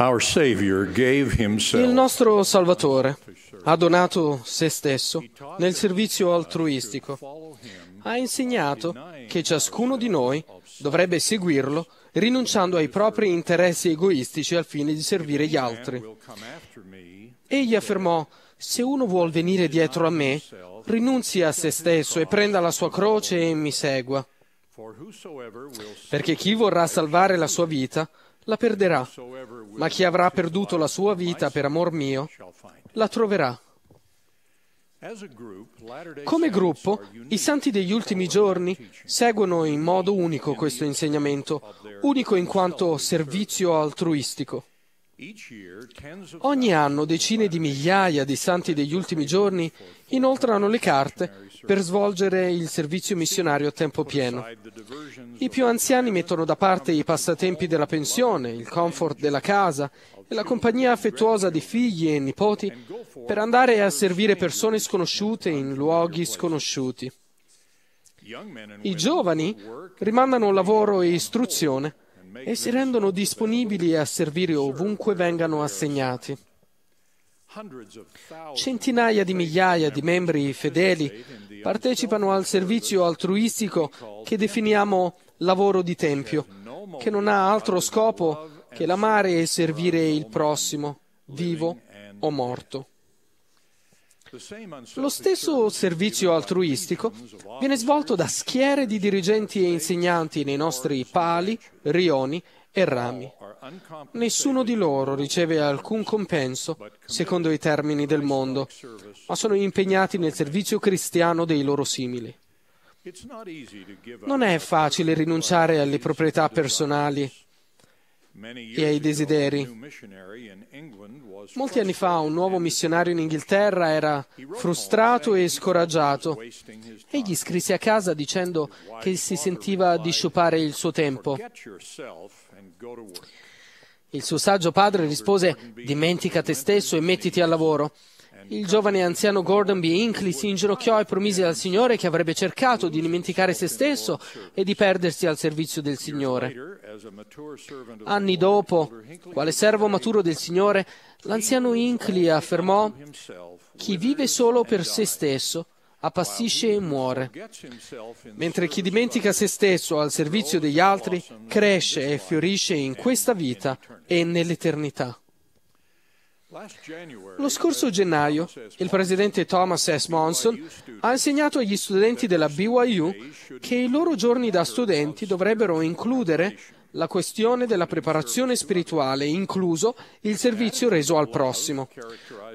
Il nostro Salvatore ha donato se stesso nel servizio altruistico. Ha insegnato che ciascuno di noi dovrebbe seguirlo rinunciando ai propri interessi egoistici al fine di servire gli altri. Egli affermò, se uno vuol venire dietro a me, rinunzi a se stesso e prenda la sua croce e mi segua. Perché chi vorrà salvare la sua vita, la perderà, ma chi avrà perduto la sua vita per amor mio, la troverà. Come gruppo, i santi degli ultimi giorni seguono in modo unico questo insegnamento, unico in quanto servizio altruistico. Ogni anno decine di migliaia di santi degli ultimi giorni inoltrano le carte per svolgere il servizio missionario a tempo pieno. I più anziani mettono da parte i passatempi della pensione, il comfort della casa e la compagnia affettuosa di figli e nipoti per andare a servire persone sconosciute in luoghi sconosciuti. I giovani rimandano lavoro e istruzione e si rendono disponibili a servire ovunque vengano assegnati. Centinaia di migliaia di membri fedeli partecipano al servizio altruistico che definiamo lavoro di tempio, che non ha altro scopo che l'amare e servire il prossimo, vivo o morto. Lo stesso servizio altruistico viene svolto da schiere di dirigenti e insegnanti nei nostri pali, rioni e rami. Nessuno di loro riceve alcun compenso secondo i termini del mondo, ma sono impegnati nel servizio cristiano dei loro simili. Non è facile rinunciare alle proprietà personali e ai desideri. Molti anni fa un nuovo missionario in Inghilterra era frustrato e scoraggiato. Egli scrisse a casa dicendo che si sentiva di sciupare il suo tempo. Il suo saggio padre rispose dimentica te stesso e mettiti al lavoro. Il giovane anziano Gordon B. Hinckley si inginocchiò e promise al Signore che avrebbe cercato di dimenticare se stesso e di perdersi al servizio del Signore. Anni dopo, quale servo maturo del Signore, l'anziano Hinckley affermò chi vive solo per se stesso appassisce e muore, mentre chi dimentica se stesso al servizio degli altri cresce e fiorisce in questa vita e nell'eternità. Lo scorso gennaio il presidente Thomas S. Monson ha insegnato agli studenti della BYU che i loro giorni da studenti dovrebbero includere la questione della preparazione spirituale, incluso il servizio reso al prossimo.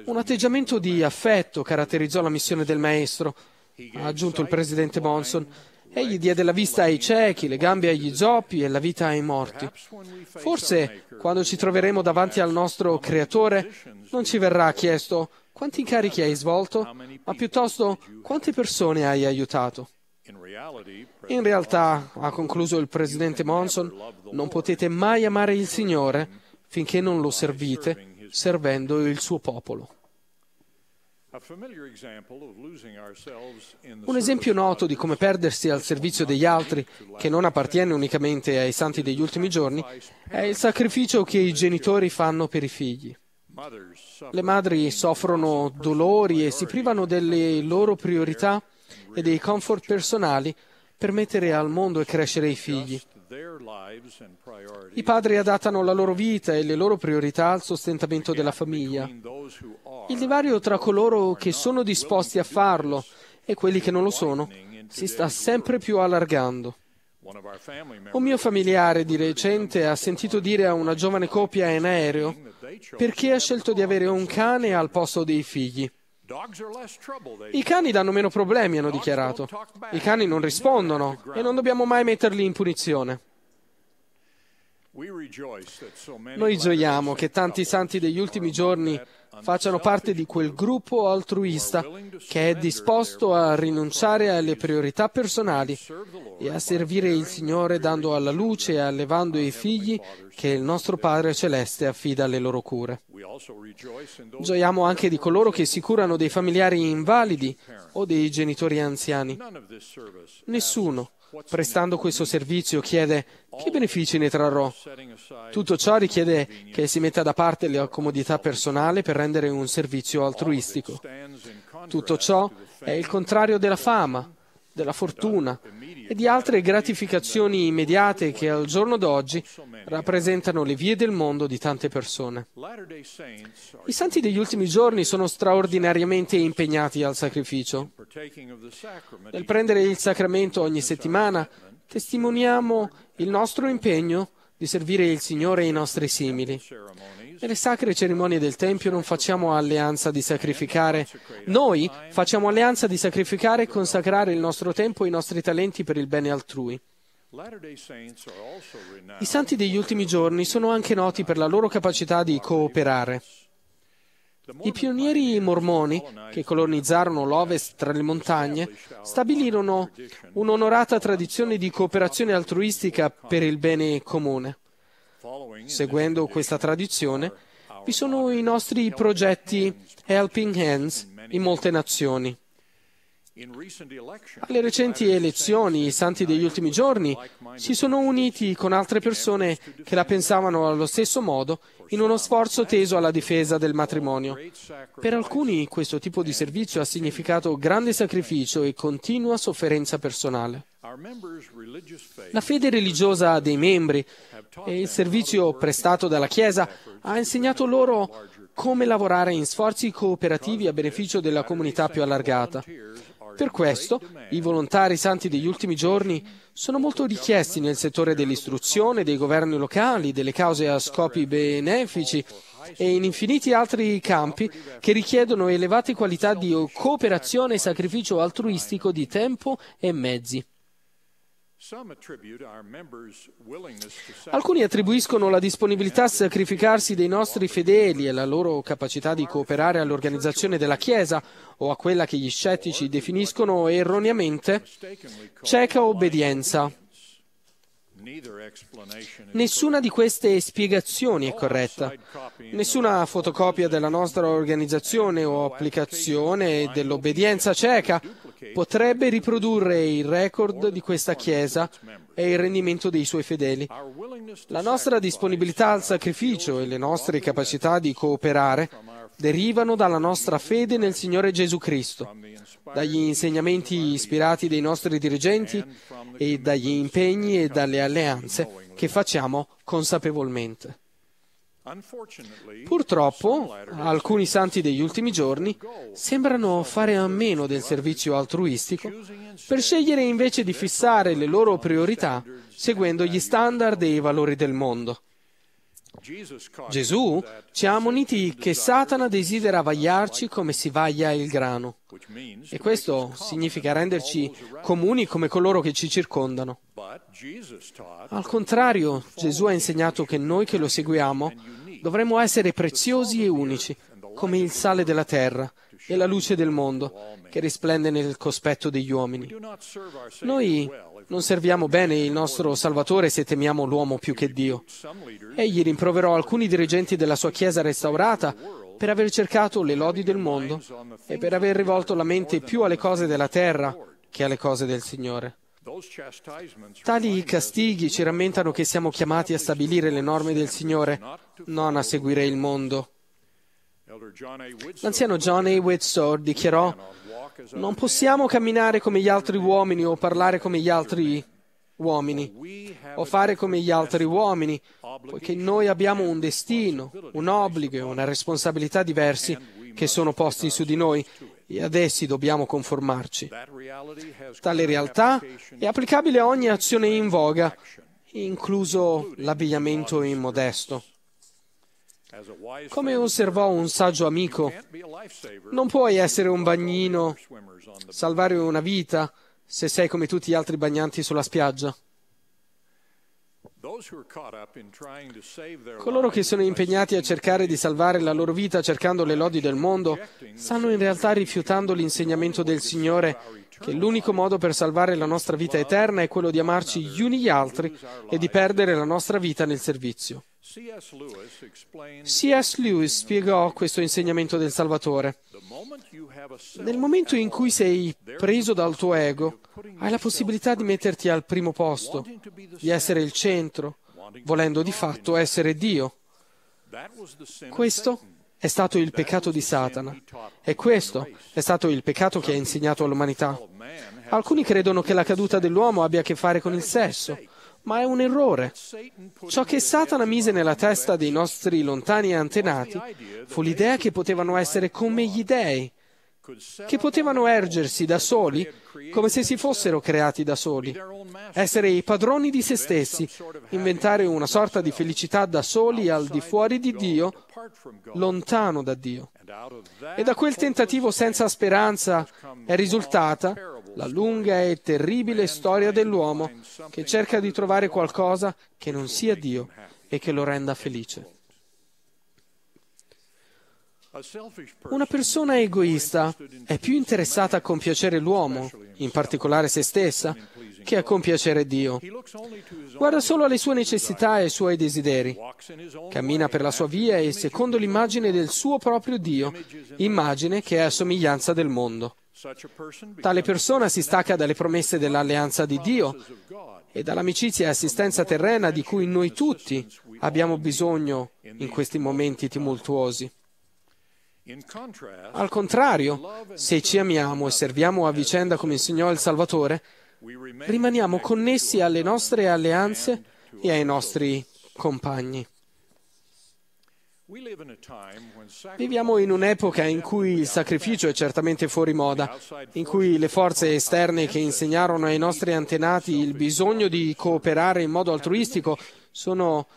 Un atteggiamento di affetto caratterizzò la missione del maestro, ha aggiunto il presidente Monson Egli diede la vista ai ciechi, le gambe agli zoppi e la vita ai morti. Forse quando ci troveremo davanti al nostro Creatore non ci verrà chiesto quanti incarichi hai svolto, ma piuttosto quante persone hai aiutato. In realtà, ha concluso il presidente Monson, non potete mai amare il Signore finché non lo servite, servendo il suo popolo. Un esempio noto di come perdersi al servizio degli altri, che non appartiene unicamente ai santi degli ultimi giorni, è il sacrificio che i genitori fanno per i figli. Le madri soffrono dolori e si privano delle loro priorità e dei comfort personali per mettere al mondo e crescere i figli. I padri adattano la loro vita e le loro priorità al sostentamento della famiglia. Il divario tra coloro che sono disposti a farlo e quelli che non lo sono si sta sempre più allargando. Un mio familiare di recente ha sentito dire a una giovane coppia in aereo perché ha scelto di avere un cane al posto dei figli. I cani danno meno problemi, hanno dichiarato. I cani non rispondono e non dobbiamo mai metterli in punizione. Noi gioiamo che tanti santi degli ultimi giorni facciano parte di quel gruppo altruista che è disposto a rinunciare alle priorità personali e a servire il Signore dando alla luce e allevando i figli che il nostro Padre Celeste affida alle loro cure. Gioiamo anche di coloro che si curano dei familiari invalidi o dei genitori anziani. Nessuno, prestando questo servizio, chiede che benefici ne trarrò. Tutto ciò richiede che si metta da parte la comodità personale per rendere un servizio altruistico. Tutto ciò è il contrario della fama, della fortuna e di altre gratificazioni immediate che al giorno d'oggi rappresentano le vie del mondo di tante persone. I santi degli ultimi giorni sono straordinariamente impegnati al sacrificio. Nel prendere il sacramento ogni settimana testimoniamo il nostro impegno di servire il Signore e i nostri simili. Nelle sacre cerimonie del Tempio non facciamo alleanza di sacrificare. Noi facciamo alleanza di sacrificare e consacrare il nostro tempo e i nostri talenti per il bene altrui. I santi degli ultimi giorni sono anche noti per la loro capacità di cooperare. I pionieri mormoni, che colonizzarono l'Ovest tra le montagne, stabilirono un'onorata tradizione di cooperazione altruistica per il bene comune. Seguendo questa tradizione, vi sono i nostri progetti Helping Hands in molte nazioni. Alle recenti elezioni, i santi degli ultimi giorni si sono uniti con altre persone che la pensavano allo stesso modo in uno sforzo teso alla difesa del matrimonio. Per alcuni questo tipo di servizio ha significato grande sacrificio e continua sofferenza personale. La fede religiosa dei membri e il servizio prestato dalla Chiesa ha insegnato loro come lavorare in sforzi cooperativi a beneficio della comunità più allargata. Per questo i volontari santi degli ultimi giorni sono molto richiesti nel settore dell'istruzione, dei governi locali, delle cause a scopi benefici e in infiniti altri campi che richiedono elevate qualità di cooperazione e sacrificio altruistico di tempo e mezzi. Alcuni attribuiscono la disponibilità a sacrificarsi dei nostri fedeli e la loro capacità di cooperare all'organizzazione della Chiesa o a quella che gli scettici definiscono erroneamente cieca obbedienza. Nessuna di queste spiegazioni è corretta. Nessuna fotocopia della nostra organizzazione o applicazione dell'obbedienza cieca potrebbe riprodurre il record di questa Chiesa e il rendimento dei suoi fedeli. La nostra disponibilità al sacrificio e le nostre capacità di cooperare derivano dalla nostra fede nel Signore Gesù Cristo, dagli insegnamenti ispirati dei nostri dirigenti e dagli impegni e dalle alleanze che facciamo consapevolmente. Purtroppo, alcuni santi degli ultimi giorni sembrano fare a meno del servizio altruistico per scegliere invece di fissare le loro priorità seguendo gli standard e i valori del mondo. Gesù ci ha ammoniti che Satana desidera vagliarci come si vaglia il grano e questo significa renderci comuni come coloro che ci circondano. Al contrario, Gesù ha insegnato che noi che lo seguiamo dovremmo essere preziosi e unici, come il sale della terra e la luce del mondo che risplende nel cospetto degli uomini. Noi non serviamo bene il nostro Salvatore se temiamo l'uomo più che Dio. Egli rimproverò alcuni dirigenti della sua Chiesa restaurata per aver cercato le lodi del mondo e per aver rivolto la mente più alle cose della terra che alle cose del Signore. Tali castighi ci rammentano che siamo chiamati a stabilire le norme del Signore, non a seguire il mondo. L'anziano John A. Whitstore dichiarò Non possiamo camminare come gli altri uomini o parlare come gli altri uomini o fare come gli altri uomini, poiché noi abbiamo un destino, un obbligo e una responsabilità diversi che sono posti su di noi e ad essi dobbiamo conformarci. Tale realtà è applicabile a ogni azione in voga, incluso l'abbigliamento immodesto. Come osservò un saggio amico, non puoi essere un bagnino, salvare una vita, se sei come tutti gli altri bagnanti sulla spiaggia. Coloro che sono impegnati a cercare di salvare la loro vita cercando le lodi del mondo stanno in realtà rifiutando l'insegnamento del Signore che l'unico modo per salvare la nostra vita eterna è quello di amarci gli uni gli altri e di perdere la nostra vita nel servizio. C.S. Lewis spiegò questo insegnamento del Salvatore. Nel momento in cui sei preso dal tuo ego, hai la possibilità di metterti al primo posto, di essere il centro, volendo di fatto essere Dio. Questo è stato il peccato di Satana e questo è stato il peccato che ha insegnato all'umanità. Alcuni credono che la caduta dell'uomo abbia a che fare con il sesso ma è un errore. Ciò che Satana mise nella testa dei nostri lontani antenati fu l'idea che potevano essere come gli dèi, che potevano ergersi da soli come se si fossero creati da soli, essere i padroni di se stessi, inventare una sorta di felicità da soli al di fuori di Dio, lontano da Dio. E da quel tentativo senza speranza è risultata la lunga e terribile storia dell'uomo che cerca di trovare qualcosa che non sia Dio e che lo renda felice. Una persona egoista è più interessata a compiacere l'uomo, in particolare se stessa, che a compiacere Dio. Guarda solo alle sue necessità e ai suoi desideri. Cammina per la sua via e secondo l'immagine del suo proprio Dio, immagine che è a somiglianza del mondo. Tale persona si stacca dalle promesse dell'alleanza di Dio e dall'amicizia e assistenza terrena di cui noi tutti abbiamo bisogno in questi momenti tumultuosi. Al contrario, se ci amiamo e serviamo a vicenda come insegnò il Salvatore, rimaniamo connessi alle nostre alleanze e ai nostri compagni. Viviamo in un'epoca in cui il sacrificio è certamente fuori moda, in cui le forze esterne che insegnarono ai nostri antenati il bisogno di cooperare in modo altruistico sono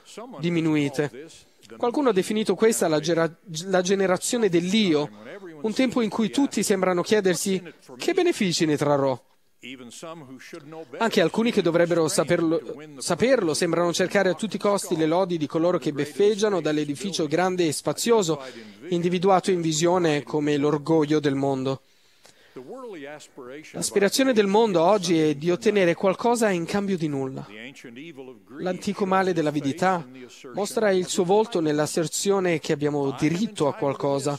diminuite. Qualcuno ha definito questa la, gera- la generazione dell'io, un tempo in cui tutti sembrano chiedersi che benefici ne trarrò. Anche alcuni che dovrebbero saperlo, saperlo, sembrano cercare a tutti i costi le lodi di coloro che beffeggiano dall'edificio grande e spazioso, individuato in visione come l'orgoglio del mondo. L'aspirazione del mondo oggi è di ottenere qualcosa in cambio di nulla. L'antico male dell'avidità mostra il suo volto nell'asserzione che abbiamo diritto a qualcosa.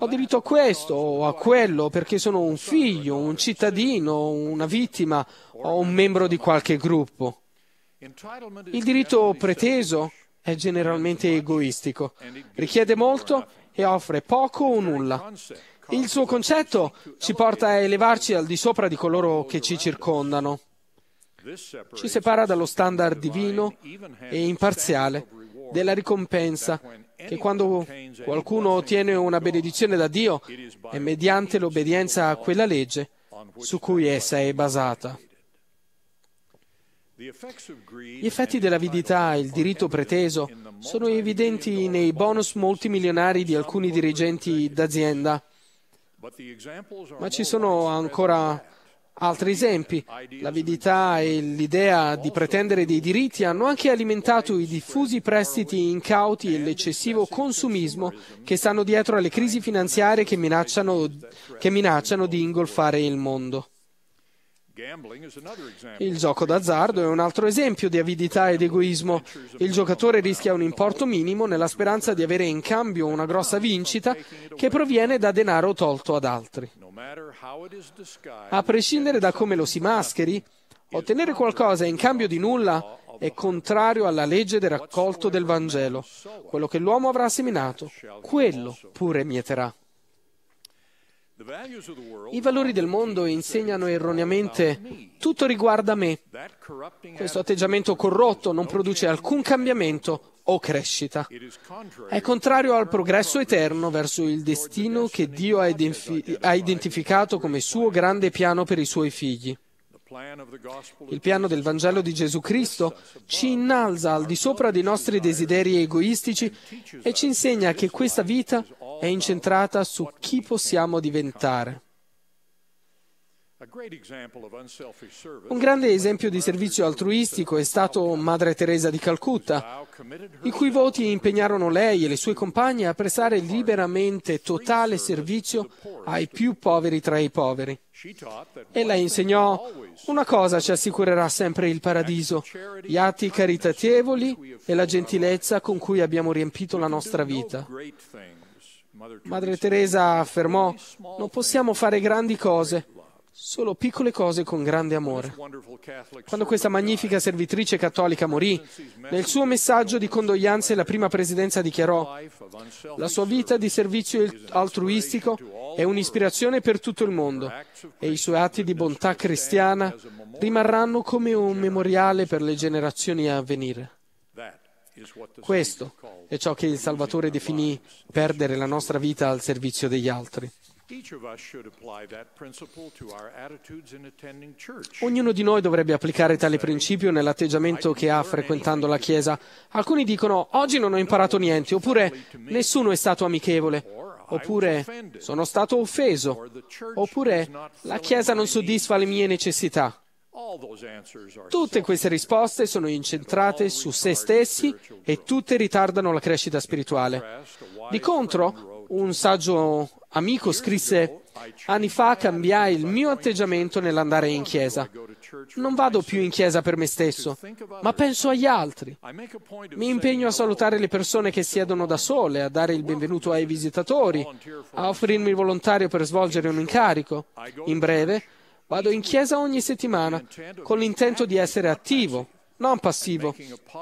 Ho diritto a questo o a quello perché sono un figlio, un cittadino, una vittima o un membro di qualche gruppo. Il diritto preteso è generalmente egoistico, richiede molto e offre poco o nulla. Il suo concetto ci porta a elevarci al di sopra di coloro che ci circondano, ci separa dallo standard divino e imparziale della ricompensa che quando qualcuno ottiene una benedizione da Dio è mediante l'obbedienza a quella legge su cui essa è basata. Gli effetti dell'avidità e il diritto preteso sono evidenti nei bonus multimilionari di alcuni dirigenti d'azienda, ma ci sono ancora altri esempi. L'avidità e l'idea di pretendere dei diritti hanno anche alimentato i diffusi prestiti incauti e l'eccessivo consumismo che stanno dietro alle crisi finanziarie che minacciano, che minacciano di ingolfare il mondo. Il gioco d'azzardo è un altro esempio di avidità ed egoismo. Il giocatore rischia un importo minimo nella speranza di avere in cambio una grossa vincita che proviene da denaro tolto ad altri. A prescindere da come lo si mascheri, ottenere qualcosa in cambio di nulla è contrario alla legge del raccolto del Vangelo. Quello che l'uomo avrà seminato, quello pure mieterà. I valori del mondo insegnano erroneamente tutto riguarda me. Questo atteggiamento corrotto non produce alcun cambiamento o crescita. È contrario al progresso eterno verso il destino che Dio ha, identif- ha identificato come suo grande piano per i suoi figli. Il piano del Vangelo di Gesù Cristo ci innalza al di sopra dei nostri desideri egoistici e ci insegna che questa vita è incentrata su chi possiamo diventare. Un grande esempio di servizio altruistico è stato Madre Teresa di Calcutta, i cui voti impegnarono lei e le sue compagne a prestare liberamente totale servizio ai più poveri tra i poveri. E lei insegnò una cosa ci assicurerà sempre il paradiso, gli atti caritatevoli e la gentilezza con cui abbiamo riempito la nostra vita. Madre Teresa affermò, non possiamo fare grandi cose, solo piccole cose con grande amore. Quando questa magnifica servitrice cattolica morì, nel suo messaggio di condoglianze la prima presidenza dichiarò la sua vita di servizio altruistico è un'ispirazione per tutto il mondo e i suoi atti di bontà cristiana rimarranno come un memoriale per le generazioni a venire. Questo è ciò che il Salvatore definì perdere la nostra vita al servizio degli altri. Ognuno di noi dovrebbe applicare tale principio nell'atteggiamento che ha frequentando la Chiesa. Alcuni dicono oggi non ho imparato niente, oppure nessuno è stato amichevole, oppure sono stato offeso, oppure la Chiesa non soddisfa le mie necessità. Tutte queste risposte sono incentrate su se stessi e tutte ritardano la crescita spirituale. Di contro, un saggio amico scrisse Anni fa cambiai il mio atteggiamento nell'andare in chiesa. Non vado più in chiesa per me stesso, ma penso agli altri. Mi impegno a salutare le persone che siedono da sole, a dare il benvenuto ai visitatori, a offrirmi il volontario per svolgere un incarico. In breve, Vado in chiesa ogni settimana con l'intento di essere attivo, non passivo,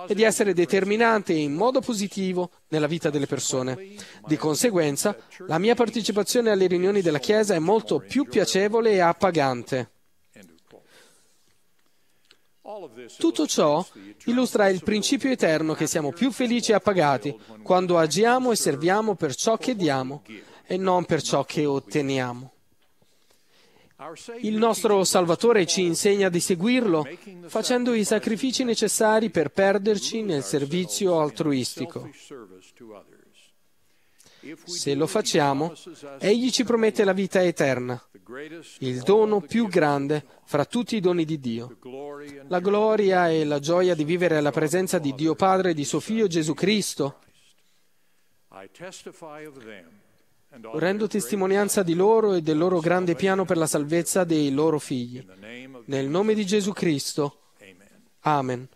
e di essere determinante in modo positivo nella vita delle persone. Di conseguenza, la mia partecipazione alle riunioni della Chiesa è molto più piacevole e appagante. Tutto ciò illustra il principio eterno che siamo più felici e appagati quando agiamo e serviamo per ciò che diamo e non per ciò che otteniamo. Il nostro Salvatore ci insegna di seguirlo facendo i sacrifici necessari per perderci nel servizio altruistico. Se lo facciamo, Egli ci promette la vita eterna, il dono più grande fra tutti i doni di Dio, la gloria e la gioia di vivere alla presenza di Dio Padre e di suo Figlio Gesù Cristo. Rendo testimonianza di loro e del loro grande piano per la salvezza dei loro figli. Nel nome di Gesù Cristo. Amen.